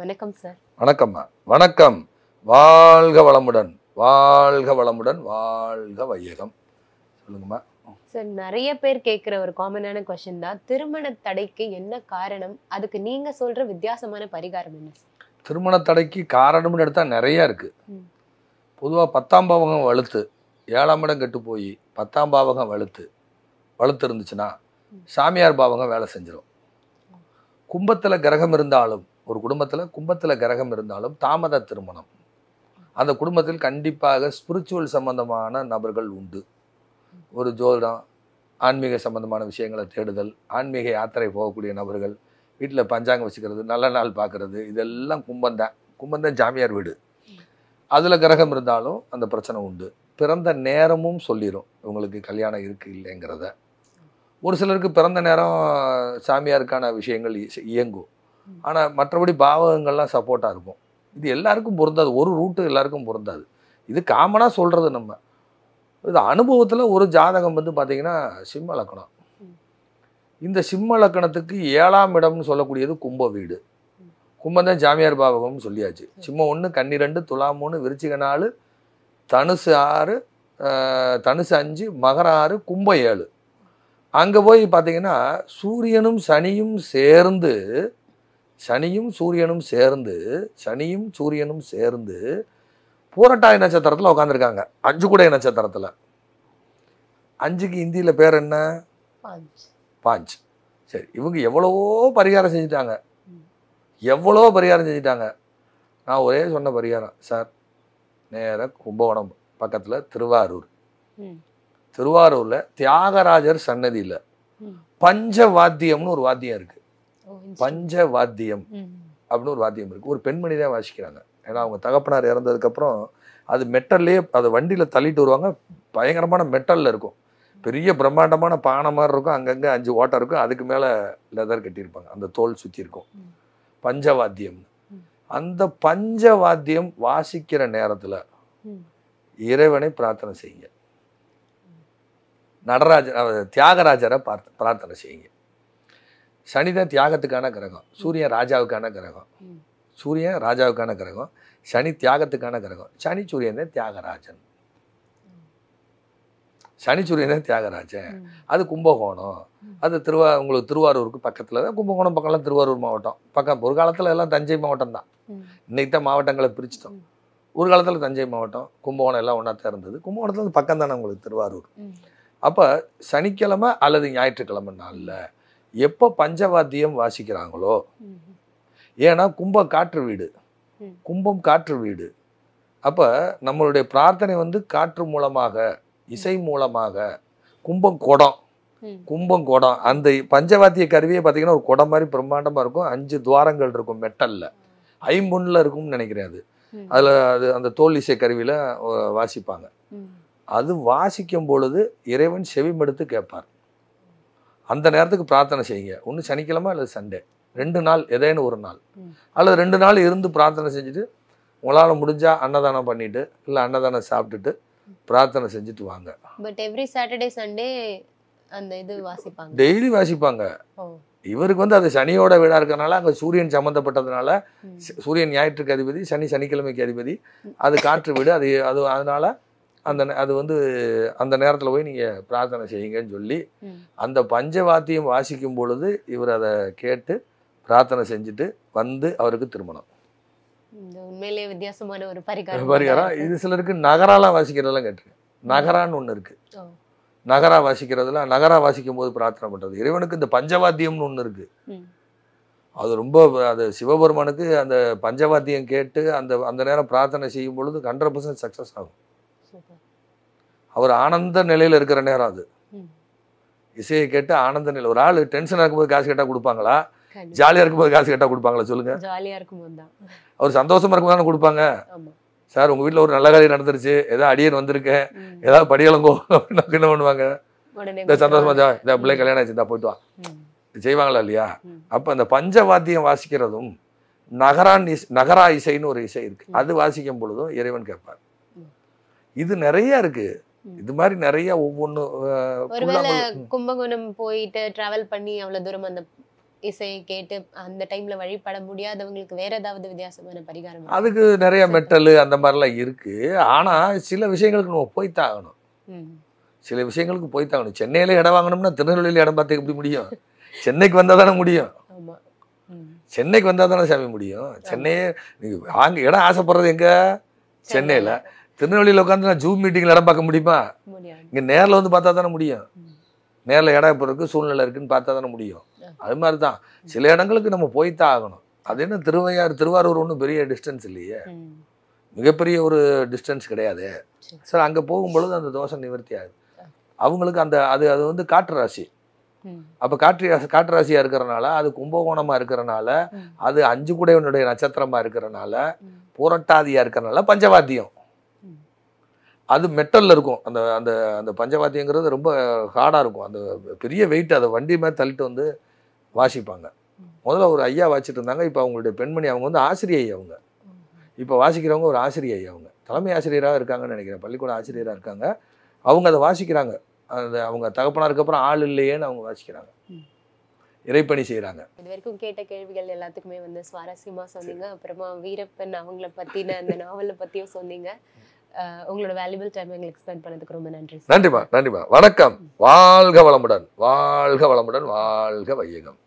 வணக்கம் சார் வணக்கம்மா வணக்கம் வாழ்க வளமுடன் வாழ்க வளமுடன் வாழ்க வையகம் சொல்லுங்கம்மா சார் நிறைய பேர் கேட்குற ஒரு காமனான கொஷின் தான் திருமண தடைக்கு என்ன காரணம் அதுக்கு நீங்க சொல்ற வித்தியாசமான பரிகாரம் என்ன திருமண தடைக்கு காரணம்னு எடுத்தால் நிறைய இருக்கு பொதுவாக பத்தாம் பாவகம் வலுத்து ஏழாம் இடம் கெட்டு போய் பத்தாம் பாவகம் வலுத்து வலுத்து இருந்துச்சுன்னா சாமியார் பாவகம் வேலை செஞ்சிடும் கும்பத்தில் கிரகம் இருந்தாலும் ஒரு குடும்பத்தில் கும்பத்தில் கிரகம் இருந்தாலும் தாமத திருமணம் அந்த குடும்பத்தில் கண்டிப்பாக ஸ்பிரிச்சுவல் சம்பந்தமான நபர்கள் உண்டு ஒரு ஜோதிடம் ஆன்மீக சம்பந்தமான விஷயங்களை தேடுதல் ஆன்மீக யாத்திரை போகக்கூடிய நபர்கள் வீட்டில் பஞ்சாங்கம் வச்சுக்கிறது நல்ல நாள் பார்க்குறது இதெல்லாம் கும்பந்தான் கும்பந்தான் ஜாமியார் வீடு அதில் கிரகம் இருந்தாலும் அந்த பிரச்சனை உண்டு பிறந்த நேரமும் சொல்லிடும் இவங்களுக்கு கல்யாணம் இருக்குது இல்லைங்கிறத ஒரு சிலருக்கு பிறந்த நேரம் சாமியாருக்கான விஷயங்கள் இயங்கும் ஆனால் மற்றபடி பாவகங்கள்லாம் சப்போர்ட்டாக இருக்கும் இது எல்லாருக்கும் பொருந்தாது ஒரு ரூட்டு எல்லாருக்கும் பொருந்தாது இது காமனாக சொல்கிறது நம்ம இது அனுபவத்தில் ஒரு ஜாதகம் வந்து பார்த்திங்கன்னா சிம்ம லக்கணம் இந்த சிம்ம லக்கணத்துக்கு ஏழாம் இடம்னு சொல்லக்கூடியது கும்ப வீடு கும்பந்தான் ஜாமியார் பாவகம்னு சொல்லியாச்சு சிம்மம் ஒன்று ரெண்டு துலாம் மூணு விருச்சிக நாலு தனுசு ஆறு தனுசு அஞ்சு மகர ஆறு கும்ப ஏழு அங்கே போய் பார்த்தீங்கன்னா சூரியனும் சனியும் சேர்ந்து சனியும் சூரியனும் சேர்ந்து சனியும் சூரியனும் சேர்ந்து பூரட்டாய் நட்சத்திரத்தில் உட்காந்துருக்காங்க அஞ்சு கூடை நட்சத்திரத்தில் அஞ்சுக்கு இந்தியில் பேர் என்ன பாஞ்ச் சரி இவங்க எவ்வளவோ பரிகாரம் செஞ்சுட்டாங்க எவ்வளோ பரிகாரம் செஞ்சுட்டாங்க நான் ஒரே சொன்ன பரிகாரம் சார் நேராக கும்பகோணம் பக்கத்தில் திருவாரூர் திருவாரூரில் தியாகராஜர் சன்னதியில் பஞ்ச வாத்தியம்னு ஒரு வாத்தியம் இருக்குது பஞ்ச வாத்தியம் அப்படின்னு ஒரு வாத்தியம் இருக்கு ஒரு பெண்மணி தான் வாசிக்கிறாங்க ஏன்னா அவங்க தகப்பனார் இறந்ததுக்கப்புறம் அது மெட்டல்லே அது வண்டியில் தள்ளிட்டு வருவாங்க பயங்கரமான மெட்டலில் இருக்கும் பெரிய பிரம்மாண்டமான பானை மாதிரி இருக்கும் அங்கங்கே அஞ்சு ஓட்டம் இருக்கும் அதுக்கு மேலே லெதர் கட்டியிருப்பாங்க அந்த தோல் சுற்றி இருக்கும் பஞ்சவாத்தியம் அந்த பஞ்சவாத்தியம் வாசிக்கிற நேரத்தில் இறைவனை பிரார்த்தனை செய்யுங்க நடராஜ தியாகராஜரை பார்த்து பிரார்த்தனை செய்யுங்க சனிதான் தியாகத்துக்கான கிரகம் சூரியன் ராஜாவுக்கான கிரகம் சூரியன் ராஜாவுக்கான கிரகம் சனி தியாகத்துக்கான கிரகம் சனி சூரியன் தான் தியாகராஜன் சனி சூரியன் தான் தியாகராஜன் அது கும்பகோணம் அது திருவா உங்களுக்கு திருவாரூருக்கு பக்கத்தில் தான் கும்பகோணம் பக்கம்லாம் திருவாரூர் மாவட்டம் பக்கம் ஒரு காலத்தில் எல்லாம் தஞ்சை மாவட்டம் தான் இன்றைக்கி தான் மாவட்டங்களை பிரிச்சிட்டோம் ஒரு காலத்தில் தஞ்சை மாவட்டம் கும்பகோணம் எல்லாம் ஒன்றா தான் இருந்தது கும்பகோணத்தில் பக்கம் தானே உங்களுக்கு திருவாரூர் அப்போ சனிக்கிழமை அல்லது ஞாயிற்றுக்கிழமை நாளில் எப்போ பஞ்சவாத்தியம் வாசிக்கிறாங்களோ ஏன்னா கும்பம் காற்று வீடு கும்பம் காற்று வீடு அப்போ நம்மளுடைய பிரார்த்தனை வந்து காற்று மூலமாக இசை மூலமாக கும்பம் குடம் கும்பம் குடம் அந்த பஞ்சவாத்திய கருவியை பார்த்தீங்கன்னா ஒரு குடம் மாதிரி பிரம்மாண்டமாக இருக்கும் அஞ்சு துவாரங்கள் இருக்கும் மெட்டலில் ஐம்பொன்னில் இருக்கும்னு நினைக்கிறேன் அது அதில் அது அந்த தோல் இசை கருவியில் வாசிப்பாங்க அது வாசிக்கும் பொழுது இறைவன் செவிமெடுத்து கேட்பார் அந்த நேரத்துக்கு பிரார்த்தனை செய்யுங்க ஒன்று சனிக்கிழமை அல்லது சண்டே ரெண்டு நாள் எதேன்னு ஒரு நாள் அல்லது ரெண்டு நாள் இருந்து பிரார்த்தனை செஞ்சுட்டு உங்களால் முடிஞ்சால் அன்னதானம் பண்ணிட்டு இல்லை அன்னதானம் சாப்பிட்டுட்டு பிரார்த்தனை செஞ்சுட்டு வாங்க பட் எவ்ரி சாட்டர்டே சண்டே அந்த இது வாசிப்பாங்க டெய்லி வாசிப்பாங்க இவருக்கு வந்து அது சனியோட வீடா இருக்கிறனால அங்கே சூரியன் சம்மந்தப்பட்டதுனால சூரியன் ஞாயிற்றுக்கு அதிபதி சனி சனிக்கிழமைக்கு அதிபதி அது காற்று வீடு அது அது அதனால அந்த அது வந்து அந்த நேரத்தில் போய் நீங்கள் பிரார்த்தனை செய்யுங்கன்னு சொல்லி அந்த பஞ்சவாத்தியம் வாசிக்கும் பொழுது இவர் அதை கேட்டு பிரார்த்தனை செஞ்சுட்டு வந்து அவருக்கு திருமணம் உண்மையிலேயே வித்தியாசமான ஒரு பரிகாரம் பரிகாரம் இது சிலருக்கு நகராலாம் வாசிக்கிறதெல்லாம் கேட்டிருக்கேன் நகரான்னு ஒன்று இருக்கு நகரா வாசிக்கிறதுல நகரா வாசிக்கும் போது பிரார்த்தனை பண்ணுறது இறைவனுக்கு இந்த பஞ்சவாத்தியம்னு ஒன்று இருக்கு அது ரொம்ப அது சிவபெருமானுக்கு அந்த பஞ்சவாத்தியம் கேட்டு அந்த அந்த நேரம் பிரார்த்தனை செய்யும் பொழுது ஹண்ட்ரட் பர்சன்ட் சக்ஸஸ் ஆகும் அவர் ஆனந்த நிலையில் இருக்கிற நேரம் அது இசையை கேட்டு ஆனந்த நிலை ஒரு ஆள் டென்ஷனாக இருக்கும்போது காசு கேட்டால் கொடுப்பாங்களா ஜாலியாக இருக்கும்போது காசு கேட்டால் கொடுப்பாங்களா சொல்லுங்க இருக்கும்போது அவர் சந்தோஷமா இருக்கும்போது தானே கொடுப்பாங்க சார் உங்கள் வீட்டில் ஒரு நல்ல காரியம் நடந்துருச்சு ஏதாவது அடியன் வந்திருக்கேன் ஏதாவது படியலங்கோ அப்படின்னு என்ன பண்ணுவாங்க இந்த சந்தோஷமா ஜா இந்த பிள்ளை கல்யாணம் ஆச்சு இந்த போயிட்டு வா செய்வாங்களா இல்லையா அப்போ அந்த பஞ்சவாத்தியம் வாசிக்கிறதும் நகரான் இஸ் நகரா இசைன்னு ஒரு இசை இருக்கு அது வாசிக்கும் பொழுதும் இறைவன் கேட்பார் இது நிறைய இருக்குது இது மாதிரி நிறைய ஒவ்வொன்று கும்பகோணம் போயிட்டு டிராவல் பண்ணி அவ்வளோ தூரம் அந்த இசையை கேட்டு அந்த டைம்ல வழிபட முடியாதவங்களுக்கு வேற ஏதாவது வித்தியாசமான பரிகாரம் அதுக்கு நிறைய மெட்டல் அந்த மாதிரிலாம் இருக்கு ஆனா சில விஷயங்களுக்கு நம்ம போய்த்தான் ஆகணும் சில விஷயங்களுக்கு போய்த்தான் சென்னையில இடம் வாங்கணும்னா திருநெல்வேலியில இடம் பார்த்து எப்படி முடியும் சென்னைக்கு வந்தா தானே முடியும் சென்னைக்கு வந்தா தானே சாமி முடியும் சென்னையே நீங்க வாங்க இடம் ஆசைப்படுறது எங்க சென்னையில திருநெல்வேலியில் உட்காந்து நான் ஜூம் மீட்டிங்கில் இடம் பார்க்க முடியுமா இங்கே நேரில் வந்து பார்த்தா தானே முடியும் நேரில் இடம் இப்போ இருக்குது சூழ்நிலை இருக்குன்னு பார்த்தா தானே முடியும் அது மாதிரி தான் சில இடங்களுக்கு நம்ம போய்த்தான் ஆகணும் அது என்ன திருவையாறு திருவாரூர் ஒன்றும் பெரிய டிஸ்டன்ஸ் இல்லையே மிகப்பெரிய ஒரு டிஸ்டன்ஸ் கிடையாது சார் அங்கே போகும்பொழுது அந்த தோஷம் நிவர்த்தி ஆகுது அவங்களுக்கு அந்த அது அது வந்து காற்று ராசி அப்போ காற்று காற்று ராசியாக இருக்கிறனால அது கும்பகோணமாக இருக்கிறனால அது அஞ்சு குடைவனுடைய நட்சத்திரமாக இருக்கிறனால பூரட்டாதியாக இருக்கிறனால பஞ்சவாத்தியம் அது மெட்டலில் இருக்கும் அந்த அந்த அந்த பஞ்சவாத்தியங்கிறது ரொம்ப ஹார்டாக இருக்கும் அந்த பெரிய வெயிட் அதை வண்டி மாதிரி தள்ளிட்டு வந்து வாசிப்பாங்க முதல்ல ஒரு ஐயா வாசிட்டு இருந்தாங்க இப்போ அவங்களுடைய பெண்மணி அவங்க வந்து ஆசிரியை அவங்க இப்போ வாசிக்கிறவங்க ஒரு ஆசிரியை அவங்க தலைமை ஆசிரியராக இருக்காங்கன்னு நினைக்கிறேன் பள்ளிக்கூட ஆசிரியராக இருக்காங்க அவங்க அதை வாசிக்கிறாங்க அந்த அவங்க தகப்பனாருக்கு அப்புறம் ஆள் இல்லையேன்னு அவங்க வாசிக்கிறாங்க இறைப்பணி செய்கிறாங்க இது வரைக்கும் கேட்ட கேள்விகள் எல்லாத்துக்குமே வந்து சுவாரஸ்யமாக சொன்னீங்க அப்புறமா வீரப்பன் அவங்கள பற்றின அந்த நாவலை பற்றியும் சொன்னீங்க உங்களோட வேல்யூபிள் டைம் எங்களுக்கு ஸ்பெண்ட் பண்ணதுக்கு ரொம்ப நன்றி நன்றிமா நன்றிமா வணக்கம் வாழ்க வளமுடன் வாழ்க வளமுடன் வாழ்க வையகம்